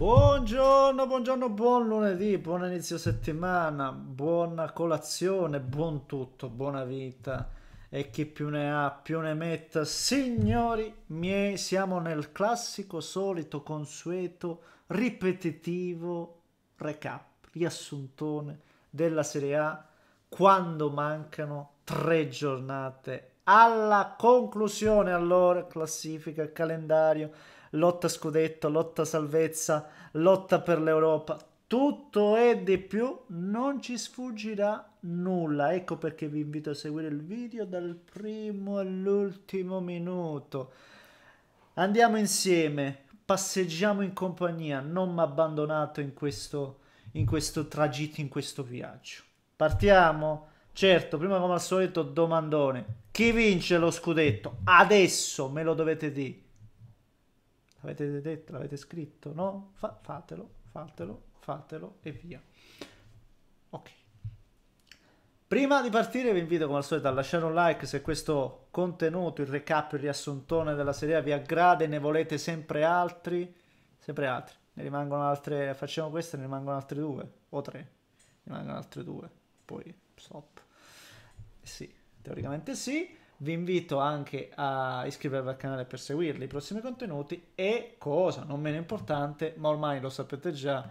Buongiorno, buongiorno, buon lunedì, buon inizio settimana, buona colazione, buon tutto, buona vita e chi più ne ha più ne metta. Signori miei, siamo nel classico, solito, consueto, ripetitivo recap, riassuntone della Serie A quando mancano tre giornate alla conclusione. Allora, classifica, calendario lotta scudetto, lotta salvezza, lotta per l'Europa, tutto e di più, non ci sfuggirà nulla. Ecco perché vi invito a seguire il video dal primo all'ultimo minuto. Andiamo insieme, passeggiamo in compagnia, non mi abbandonato in questo, in questo tragitto, in questo viaggio. Partiamo? Certo, prima come al solito domandone. Chi vince lo scudetto? Adesso me lo dovete dire. L'avete detto, l'avete scritto, no? Fa- fatelo, fatelo, fatelo e via. Ok. Prima di partire vi invito come al solito a lasciare un like se questo contenuto, il recap, il riassuntone della serie vi aggrada e ne volete sempre altri, sempre altri. Ne rimangono altre, facciamo queste, ne rimangono altre due o tre. Ne rimangono altre due, poi stop. Sì, teoricamente sì vi invito anche a iscrivervi al canale per seguirli i prossimi contenuti e cosa non meno importante, ma ormai lo sapete già,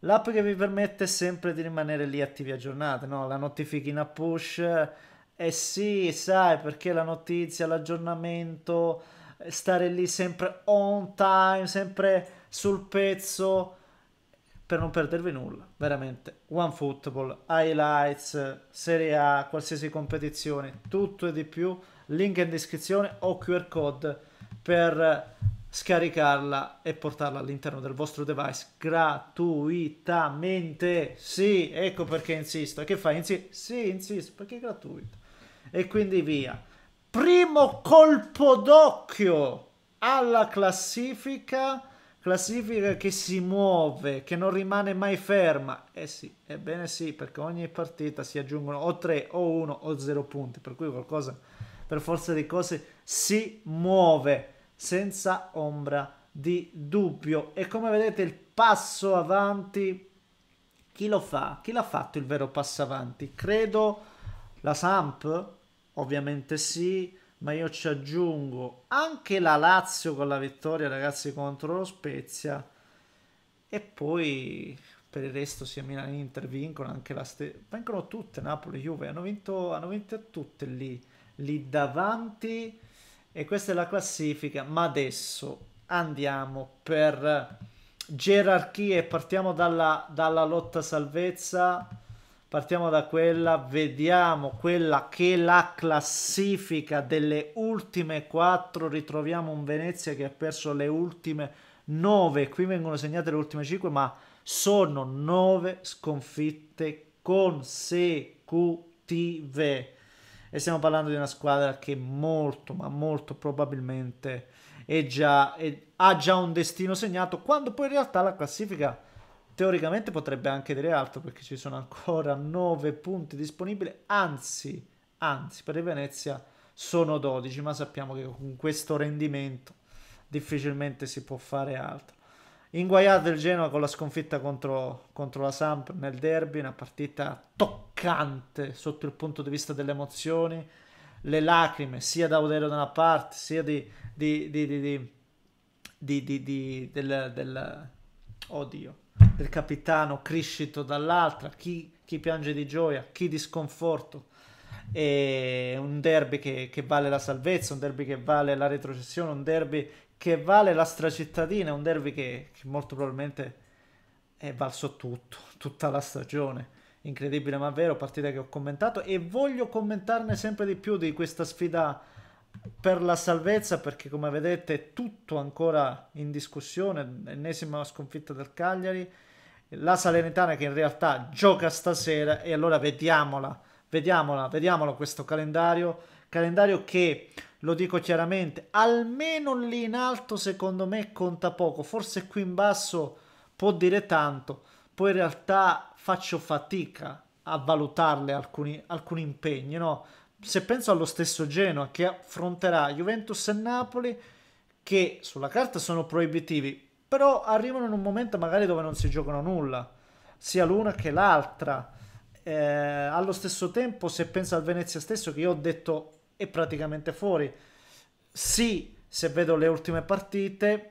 l'app che vi permette sempre di rimanere lì attivi aggiornati, no? la notifichina push, e eh sì, sai perché la notizia, l'aggiornamento, eh, stare lì sempre on time, sempre sul pezzo per non perdervi nulla, veramente. One Football, highlights, Serie A, qualsiasi competizione, tutto e di più. Link in descrizione o QR code per scaricarla e portarla all'interno del vostro device gratuitamente. Sì, ecco perché insisto. che fai? Insi- sì, insisto, perché è gratuito. E quindi via. Primo colpo d'occhio alla classifica classifica che si muove, che non rimane mai ferma. Eh sì, ebbene sì, perché ogni partita si aggiungono o 3 o 1 o 0 punti, per cui qualcosa per forza di cose si muove senza ombra di dubbio. E come vedete il passo avanti chi lo fa? Chi l'ha fatto il vero passo avanti? Credo la Samp, ovviamente sì, ma io ci aggiungo anche la Lazio con la vittoria, ragazzi, contro lo Spezia. E poi per il resto sia Milan e Inter vincono anche la stessa. Vincono tutte Napoli, e Juve, hanno vinto, hanno vinto tutte lì, lì davanti. E questa è la classifica, ma adesso andiamo per gerarchie, partiamo dalla, dalla lotta salvezza Partiamo da quella, vediamo quella che la classifica delle ultime 4. Ritroviamo un Venezia che ha perso le ultime 9. Qui vengono segnate le ultime 5, ma sono 9 sconfitte consecutive. E stiamo parlando di una squadra che molto, ma molto probabilmente è già, è, ha già un destino segnato, quando poi in realtà la classifica teoricamente potrebbe anche dire altro perché ci sono ancora 9 punti disponibili, anzi, anzi per il Venezia sono 12, ma sappiamo che con questo rendimento difficilmente si può fare altro. Inguaiato il Genoa con la sconfitta contro, contro la Samp nel derby, una partita toccante sotto il punto di vista delle emozioni, le lacrime sia da Audero da una parte, sia di, di, di, di del, del... Oddio, del capitano Criscito dall'altra, chi, chi, piange di gioia, chi di sconforto. È un derby che, che vale la salvezza, un derby che vale la retrocessione, un derby che vale la stracittadina, un derby che, che molto probabilmente è eh, valso tutto, tutta la stagione. Incredibile ma vero, partita che ho commentato e voglio commentarne sempre di più di questa sfida per la salvezza perché come vedete è tutto ancora in discussione, ennesima sconfitta del Cagliari, la Salernitana che in realtà gioca stasera e allora vediamola, vediamola, vediamolo questo calendario, calendario che lo dico chiaramente, almeno lì in alto secondo me conta poco, forse qui in basso può dire tanto, poi in realtà faccio fatica a valutarle alcuni, alcuni impegni, no? se penso allo stesso Genoa che affronterà Juventus e Napoli, che sulla carta sono proibitivi, però arrivano in un momento magari dove non si giocano nulla, sia l'una che l'altra. Eh, allo stesso tempo, se penso al Venezia stesso, che io ho detto è praticamente fuori, sì, se vedo le ultime partite,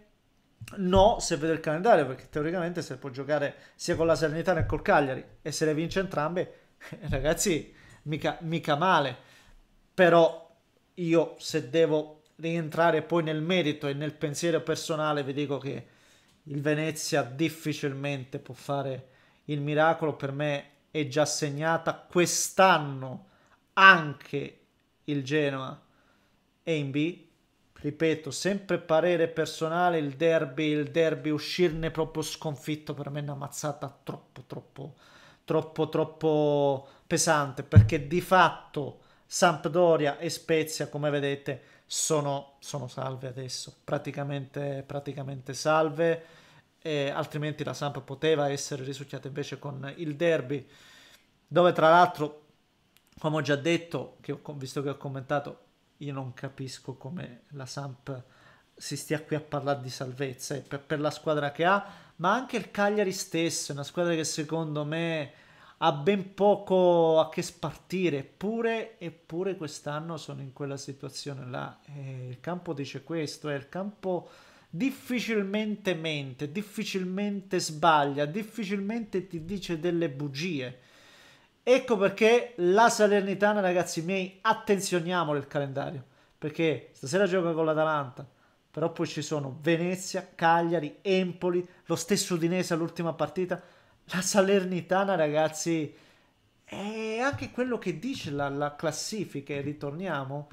no, se vedo il calendario, perché teoricamente se può giocare sia con la Salernitana che col Cagliari, e se le vince entrambe, ragazzi, mica, mica male però io se devo rientrare poi nel merito e nel pensiero personale vi dico che il Venezia difficilmente può fare il miracolo, per me è già segnata quest'anno anche il Genoa è in B, ripeto, sempre parere personale, il derby, il derby uscirne proprio sconfitto per me è una mazzata troppo, troppo, troppo, troppo pesante, perché di fatto Sampdoria e Spezia, come vedete, sono, sono salve adesso, praticamente, praticamente salve, e altrimenti la Samp poteva essere risucchiata invece con il derby, dove tra l'altro, come ho già detto, che ho, visto che ho commentato, io non capisco come la Samp si stia qui a parlare di salvezza per, per la squadra che ha, ma anche il Cagliari stesso, è una squadra che secondo me ha ben poco a che spartire, eppure, eppure quest'anno sono in quella situazione là. E eh, il campo dice questo, è eh, il campo difficilmente mente, difficilmente sbaglia, difficilmente ti dice delle bugie. Ecco perché la Salernitana, ragazzi miei, attenzioniamolo il calendario, perché stasera gioca con l'Atalanta, però poi ci sono Venezia, Cagliari, Empoli, lo stesso Udinese all'ultima partita, la Salernitana, ragazzi, è anche quello che dice la, la classifica, e ritorniamo,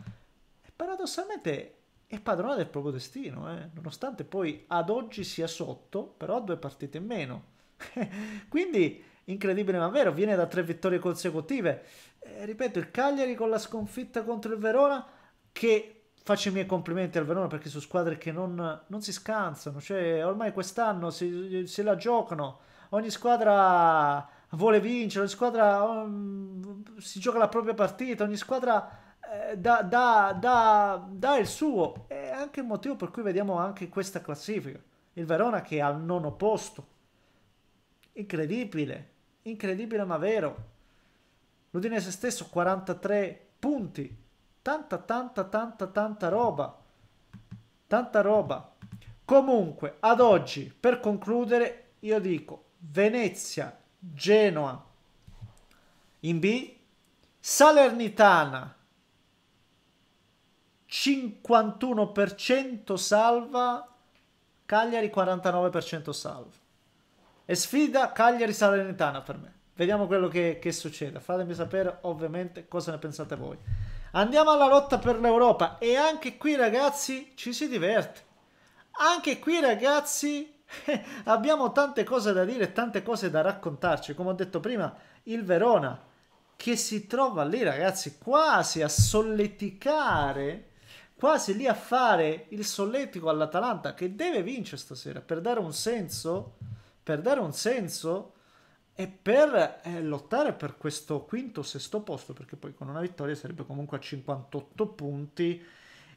è paradossalmente è padrona del proprio destino, eh? nonostante poi ad oggi sia sotto, però due partite in meno. Quindi incredibile ma vero, viene da tre vittorie consecutive. Eh, ripeto, il Cagliari con la sconfitta contro il Verona, che faccio i miei complimenti al Verona perché sono squadre che non, non si scansano, cioè ormai quest'anno se la giocano ogni squadra vuole vincere, ogni squadra um, si gioca la propria partita, ogni squadra da, da, da, da, il suo. È anche il motivo per cui vediamo anche questa classifica. Il Verona che è al nono posto. Incredibile, incredibile ma vero. L'Udinese stesso 43 punti. Tanta, tanta, tanta, tanta roba. Tanta roba. Comunque, ad oggi, per concludere, io dico Venezia, Genoa. In B, Salernitana, 51% salva, Cagliari 49% salva. E sfida Cagliari-Salernitana per me. Vediamo quello che, che succede. Fatemi sapere ovviamente cosa ne pensate voi. Andiamo alla lotta per l'Europa e anche qui ragazzi ci si diverte. Anche qui ragazzi eh, abbiamo tante cose da dire, tante cose da raccontarci. Come ho detto prima, il Verona che si trova lì, ragazzi, quasi a solleticare, quasi lì a fare il solletico all'Atalanta che deve vincere stasera per dare un senso, per dare un senso e per eh, lottare per questo quinto o sesto posto, perché poi con una vittoria sarebbe comunque a 58 punti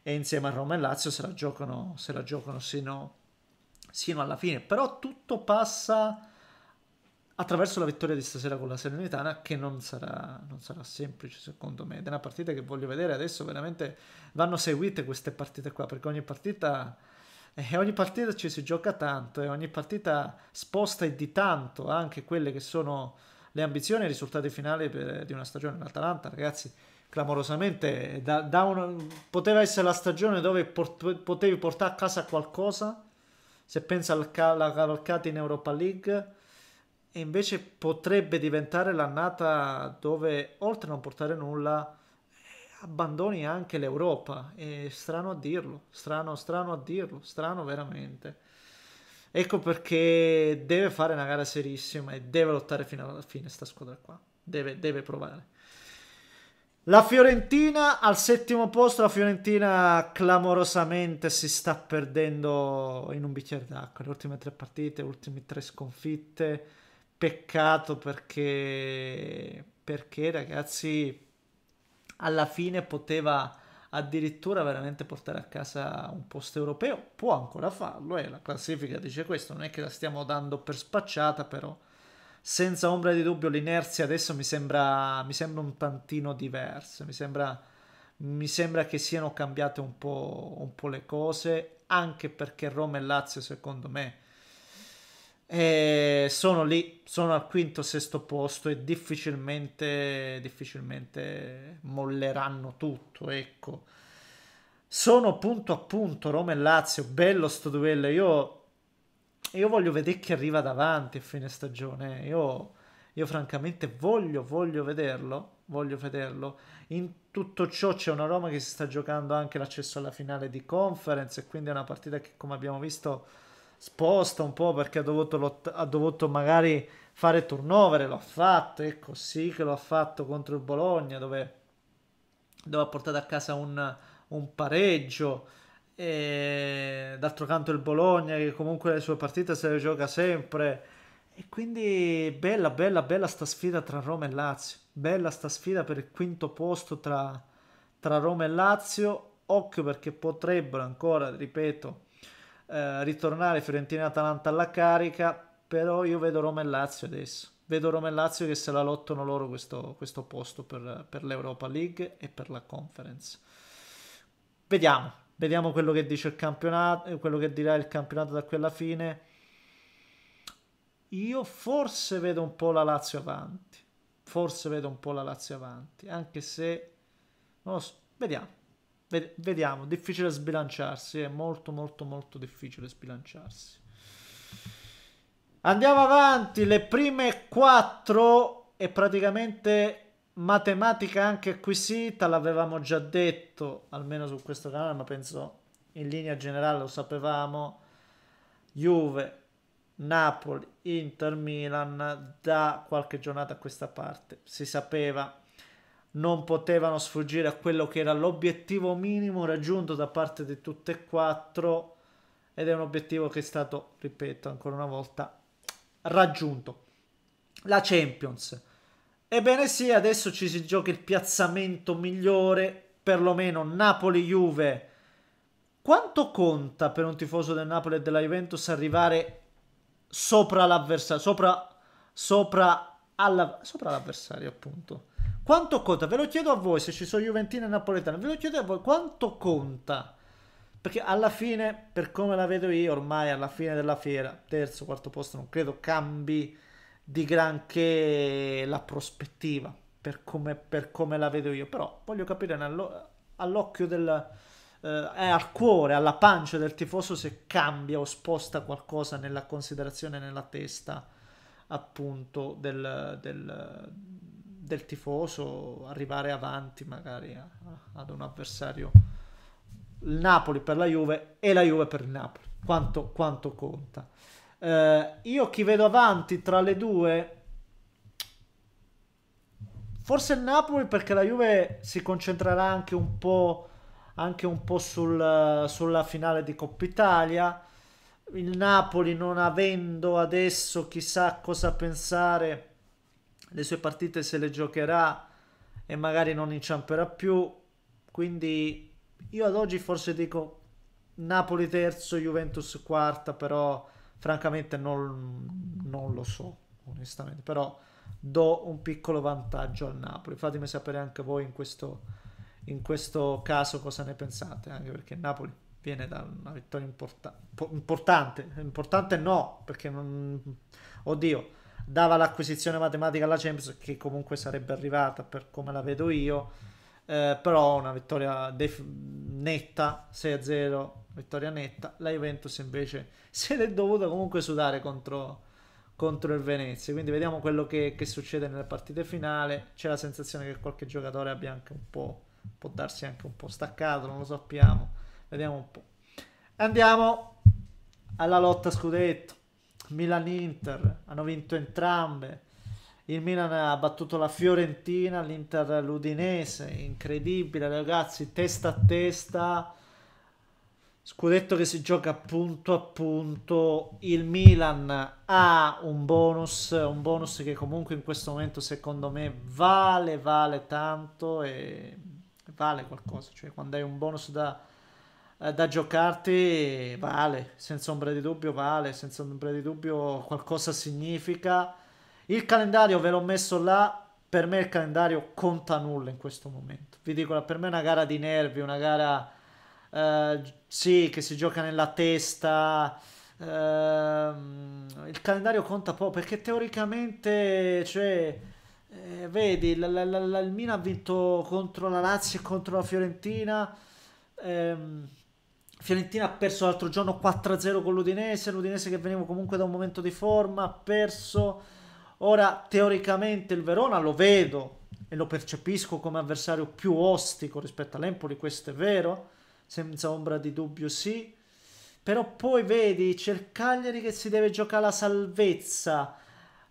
e insieme a Roma e Lazio se la giocano, se la giocano sino sino alla fine, però tutto passa attraverso la vittoria di stasera con la Serenitana che non sarà, non sarà semplice secondo me ed è una partita che voglio vedere adesso veramente vanno seguite queste partite qua perché ogni partita e eh, ogni partita ci si gioca tanto e ogni partita sposta di tanto anche quelle che sono le ambizioni e i risultati finali per, di una stagione in Atalanta ragazzi clamorosamente da, da una, poteva essere la stagione dove port- potevi portare a casa qualcosa se pensa alla cavalcata in Europa League e invece potrebbe diventare l'annata dove oltre a non portare nulla abbandoni anche l'Europa è strano a dirlo strano strano a dirlo strano veramente ecco perché deve fare una gara serissima e deve lottare fino alla fine sta squadra qua deve, deve provare la Fiorentina al settimo posto, la Fiorentina clamorosamente si sta perdendo in un bicchiere d'acqua. Le ultime tre partite, le ultime tre sconfitte. Peccato perché, perché ragazzi alla fine poteva addirittura veramente portare a casa un posto europeo. Può ancora farlo e eh, la classifica dice questo, non è che la stiamo dando per spacciata però senza ombra di dubbio l'inerzia adesso mi sembra, mi sembra un tantino diversa, mi sembra, mi sembra che siano cambiate un po', un po', le cose, anche perché Roma e Lazio secondo me eh, sono lì, sono al quinto, sesto posto e difficilmente, difficilmente molleranno tutto, ecco sono punto a punto Roma e Lazio, bello sto duello. Io io voglio vedere chi arriva davanti a fine stagione. Io, io francamente voglio, voglio vederlo. Voglio vederlo. In tutto ciò c'è una Roma che si sta giocando anche l'accesso alla finale di conference e quindi è una partita che come abbiamo visto sposta un po' perché ha dovuto, lot- ha dovuto magari fare turnover, l'ha fatto, È così ecco, che lo ha fatto contro il Bologna dove, dove ha portato a casa un, un pareggio e d'altro canto il Bologna che comunque le sue partite se le gioca sempre. E quindi bella, bella, bella sta sfida tra Roma e Lazio. Bella sta sfida per il quinto posto tra, tra Roma e Lazio. Occhio perché potrebbero ancora, ripeto, eh, ritornare Fiorentina e Atalanta alla carica. Però io vedo Roma e Lazio adesso. Vedo Roma e Lazio che se la lottano loro questo, questo posto per, per l'Europa League e per la Conference. Vediamo, Vediamo quello che dice il campionato, eh, quello che dirà il campionato da quella fine. Io forse vedo un po' la Lazio avanti. Forse vedo un po' la Lazio avanti, anche se non lo so, vediamo. vediamo, difficile sbilanciarsi, è molto molto molto difficile sbilanciarsi. Andiamo avanti, le prime quattro e praticamente matematica anche acquisita, l'avevamo già detto, almeno su questo canale, ma penso in linea generale lo sapevamo. Juve, Napoli, Inter, Milan da qualche giornata a questa parte, si sapeva non potevano sfuggire a quello che era l'obiettivo minimo raggiunto da parte di tutte e quattro ed è un obiettivo che è stato, ripeto ancora una volta, raggiunto. La Champions Ebbene sì, adesso ci si gioca il piazzamento migliore, perlomeno Napoli-Juve. Quanto conta per un tifoso del Napoli e della Juventus arrivare sopra l'avversario, sopra, sopra, alla, sopra l'avversario appunto? Quanto conta? Ve lo chiedo a voi, se ci sono Juventini e Napoletani, ve lo chiedo a voi, quanto conta? Perché alla fine, per come la vedo io, ormai alla fine della fiera, terzo, quarto posto, non credo cambi di granché la prospettiva per come, per come, la vedo io, però voglio capire all'occhio del... Eh, è al cuore, alla pancia del tifoso se cambia o sposta qualcosa nella considerazione, nella testa appunto del, del, del tifoso, arrivare avanti magari a, ad un avversario. Il Napoli per la Juve e la Juve per il Napoli, quanto, quanto conta. Eh, io chi vedo avanti tra le due, forse il Napoli perché la Juve si concentrerà anche un po', anche un po sul, sulla finale di Coppa Italia. Il Napoli non avendo adesso chissà cosa pensare, le sue partite se le giocherà e magari non inciamperà più. Quindi io ad oggi forse dico Napoli terzo, Juventus quarta, però francamente non, non lo so, onestamente, però do un piccolo vantaggio al Napoli. Fatemi sapere anche voi in questo, in questo caso cosa ne pensate, anche perché Napoli viene da una vittoria importa- importante, importante no, perché non... Oddio, dava l'acquisizione matematica alla Champions che comunque sarebbe arrivata per come la vedo io eh, però una vittoria def- netta 6-0 vittoria netta la Juventus invece se l'è dovuta comunque sudare contro, contro il Venezia quindi vediamo quello che, che, succede nelle partite finali c'è la sensazione che qualche giocatore abbia anche un po' può darsi anche un po' staccato non lo sappiamo vediamo un po' andiamo alla lotta scudetto Milan-Inter hanno vinto entrambe il Milan ha battuto la Fiorentina, l'Inter l'Udinese, incredibile ragazzi, testa a testa, scudetto che si gioca punto a punto, il Milan ha un bonus, un bonus che comunque in questo momento secondo me vale, vale tanto e vale qualcosa, cioè quando hai un bonus da, da giocarti vale, senza ombra di dubbio vale, senza ombra di dubbio qualcosa significa il calendario ve l'ho messo là, per me il calendario conta nulla in questo momento. Vi dico, per me è una gara di nervi, una gara eh, sì, che si gioca nella testa. Eh, il calendario conta poco perché teoricamente, cioè, eh, vedi, la, la, la, il Mina ha vinto contro la Lazio e contro la Fiorentina. Ehm, Fiorentina ha perso l'altro giorno 4-0 con l'Udinese, l'Udinese che veniva comunque da un momento di forma, ha perso Ora, teoricamente il Verona lo vedo e lo percepisco come avversario più ostico rispetto all'Empoli, questo è vero, senza ombra di dubbio sì. Però poi vedi, c'è il Cagliari che si deve giocare la salvezza,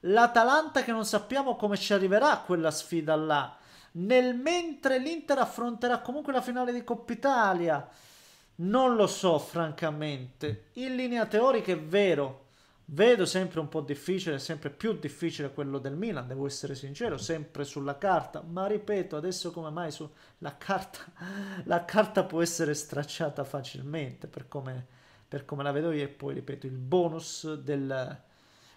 l'Atalanta che non sappiamo come ci arriverà quella sfida là, nel mentre l'Inter affronterà comunque la finale di Coppa Italia. Non lo so, francamente. In linea teorica è vero, Vedo sempre un po' difficile, sempre più difficile quello del Milan, devo essere sincero, sempre sulla carta, ma ripeto, adesso come mai su... la, carta, la carta può essere stracciata facilmente per come, per come la vedo io e poi ripeto il bonus del,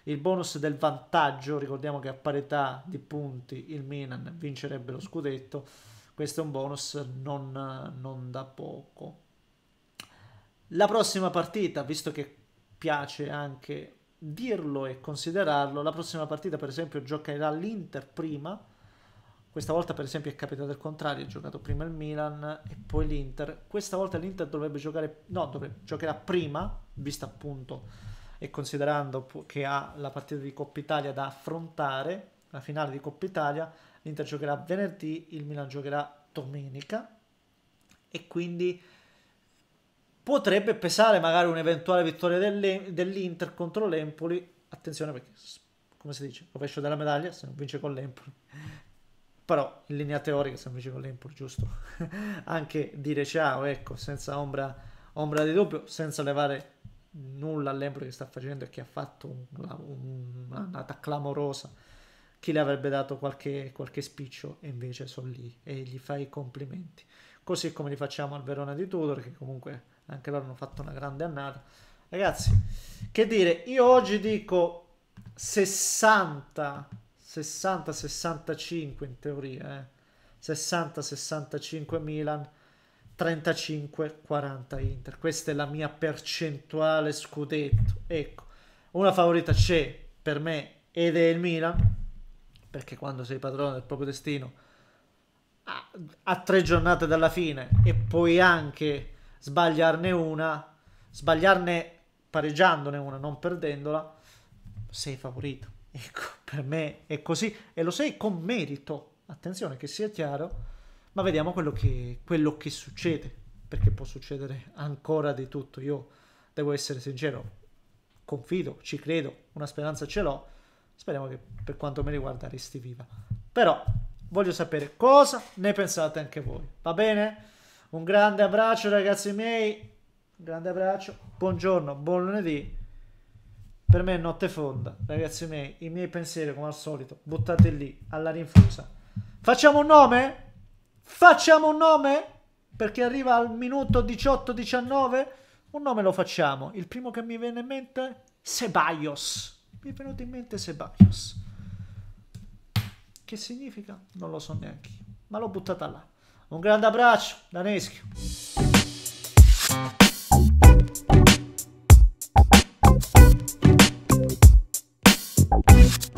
il bonus del vantaggio, ricordiamo che a parità di punti il Milan vincerebbe lo scudetto, questo è un bonus non, non da poco. La prossima partita, visto che piace anche dirlo e considerarlo. La prossima partita, per esempio, giocherà l'Inter prima. Questa volta, per esempio, è capitato il contrario: ha giocato prima il Milan e poi l'Inter. Questa volta l'Inter dovrebbe giocare, no, dovrebbe, giocherà prima, vista appunto e considerando che ha la partita di Coppa Italia da affrontare, la finale di Coppa Italia. L'Inter giocherà venerdì, il Milan giocherà domenica e quindi potrebbe pesare magari un'eventuale vittoria dell'Inter contro l'Empoli. Attenzione perché, come si dice, rovescio della medaglia se non vince con l'Empoli. Però in linea teorica se non vince con l'Empoli, giusto? Anche dire ciao, ecco, senza ombra, ombra di dubbio, senza levare nulla all'Empoli che sta facendo e che ha fatto una, un'annata clamorosa. Chi le avrebbe dato qualche, qualche spiccio e invece sono lì e gli fai i complimenti. Così come li facciamo al Verona di Tudor che comunque anche loro hanno fatto una grande annata. Ragazzi, che dire, io oggi dico 60, 60, 65 in teoria, eh. 60, 65 Milan, 35, 40 Inter. Questa è la mia percentuale scudetto. Ecco, una favorita c'è per me ed è il Milan, perché quando sei padrone del proprio destino, a, a tre giornate dalla fine e poi anche sbagliarne una, sbagliarne pareggiandone una, non perdendola, sei favorito. Ecco, per me è così e lo sei con merito. Attenzione che sia chiaro, ma vediamo quello che, quello che succede, perché può succedere ancora di tutto. Io devo essere sincero, confido, ci credo, una speranza ce l'ho. Speriamo che per quanto mi riguarda resti viva. Però voglio sapere cosa ne pensate anche voi. Va bene? Un grande abbraccio ragazzi miei. Un grande abbraccio. Buongiorno, buon lunedì. Per me è notte fonda, ragazzi miei. I miei pensieri, come al solito, buttate lì, alla rinfusa. Facciamo un nome? Facciamo un nome? Perché arriva al minuto 18-19. Un nome lo facciamo. Il primo che mi viene in mente? Sebaios. Mi è venuto in mente Sebaios. Che significa? Non lo so neanche. io, Ma l'ho buttata là. Un grande abbraccio da Neschio. Thank you.